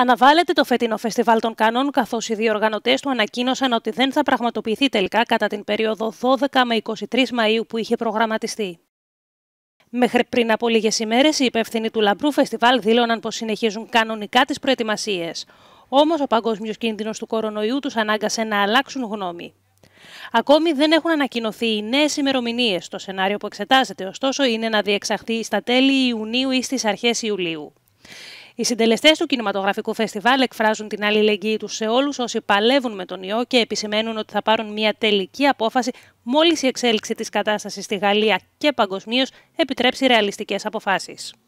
Αναβάλλεται το φετινό φεστιβάλ των Κανών, καθώς οι διοργανωτέ του ανακοίνωσαν ότι δεν θα πραγματοποιηθεί τελικά κατά την περίοδο 12 με 23 Μαου που είχε προγραμματιστεί. Μέχρι πριν από λίγες ημέρες, οι υπεύθυνοι του Λαμπρού Φεστιβάλ δήλωναν πως συνεχίζουν κανονικά τις προετοιμασίες. Όμως, ο παγκόσμιος κίνδυνος του κορονοϊού τους ανάγκασε να αλλάξουν γνώμη. Ακόμη δεν έχουν ανακοινωθεί οι νέες ημερομηνίες. Το σενάριο που εξετάζεται, ωστόσο, είναι να διεξαχθεί στα τέλη Ιουνίου ή στις αρχές Ιουλίου. Οι συντελεστές του κινηματογραφικού φεστιβάλ εκφράζουν την αλληλεγγύη τους σε όλους όσοι παλεύουν με τον ιό και επισημαίνουν ότι θα πάρουν μια τελική απόφαση μόλις η εξέλιξη της κατάστασης στη Γαλλία και παγκοσμίως επιτρέψει ρεαλιστικές αποφάσεις.